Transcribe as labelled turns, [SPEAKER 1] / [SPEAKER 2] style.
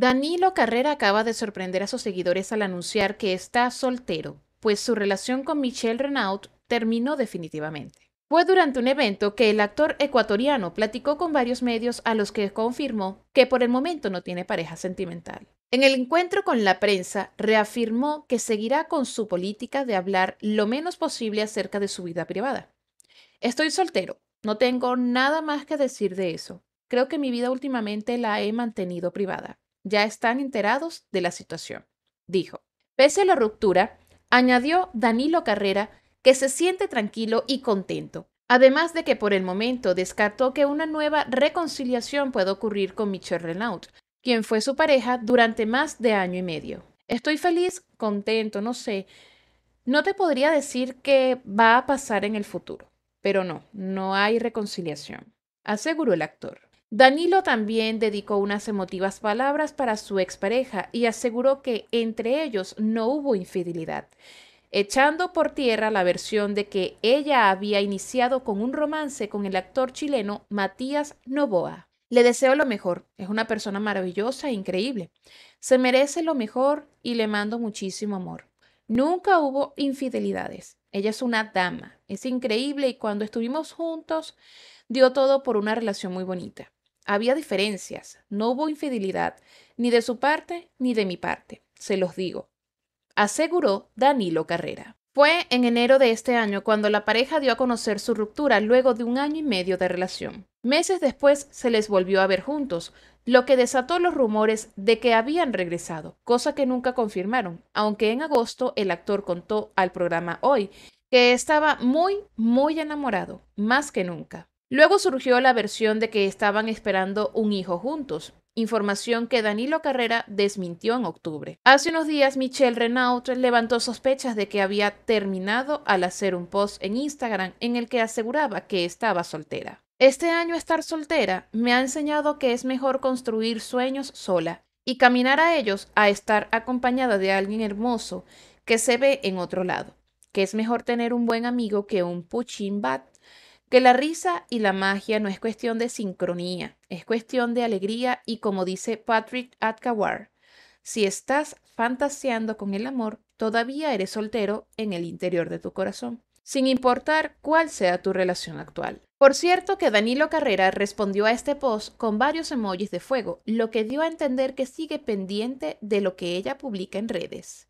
[SPEAKER 1] Danilo Carrera acaba de sorprender a sus seguidores al anunciar que está soltero, pues su relación con Michelle Renaud terminó definitivamente. Fue durante un evento que el actor ecuatoriano platicó con varios medios a los que confirmó que por el momento no tiene pareja sentimental. En el encuentro con la prensa, reafirmó que seguirá con su política de hablar lo menos posible acerca de su vida privada. Estoy soltero, no tengo nada más que decir de eso. Creo que mi vida últimamente la he mantenido privada ya están enterados de la situación, dijo. Pese a la ruptura, añadió Danilo Carrera que se siente tranquilo y contento, además de que por el momento descartó que una nueva reconciliación pueda ocurrir con Michelle Renault, quien fue su pareja durante más de año y medio. Estoy feliz, contento, no sé. No te podría decir qué va a pasar en el futuro, pero no, no hay reconciliación, aseguró el actor. Danilo también dedicó unas emotivas palabras para su expareja y aseguró que entre ellos no hubo infidelidad, echando por tierra la versión de que ella había iniciado con un romance con el actor chileno Matías Novoa. Le deseo lo mejor, es una persona maravillosa e increíble. Se merece lo mejor y le mando muchísimo amor. Nunca hubo infidelidades. Ella es una dama, es increíble y cuando estuvimos juntos dio todo por una relación muy bonita había diferencias, no hubo infidelidad, ni de su parte ni de mi parte, se los digo, aseguró Danilo Carrera. Fue en enero de este año cuando la pareja dio a conocer su ruptura luego de un año y medio de relación. Meses después se les volvió a ver juntos, lo que desató los rumores de que habían regresado, cosa que nunca confirmaron, aunque en agosto el actor contó al programa Hoy que estaba muy, muy enamorado, más que nunca. Luego surgió la versión de que estaban esperando un hijo juntos, información que Danilo Carrera desmintió en octubre. Hace unos días Michelle Renault levantó sospechas de que había terminado al hacer un post en Instagram en el que aseguraba que estaba soltera. Este año estar soltera me ha enseñado que es mejor construir sueños sola y caminar a ellos a estar acompañada de alguien hermoso que se ve en otro lado, que es mejor tener un buen amigo que un puchimbat que la risa y la magia no es cuestión de sincronía, es cuestión de alegría y como dice Patrick Atkawar, si estás fantaseando con el amor, todavía eres soltero en el interior de tu corazón, sin importar cuál sea tu relación actual. Por cierto que Danilo Carrera respondió a este post con varios emojis de fuego, lo que dio a entender que sigue pendiente de lo que ella publica en redes.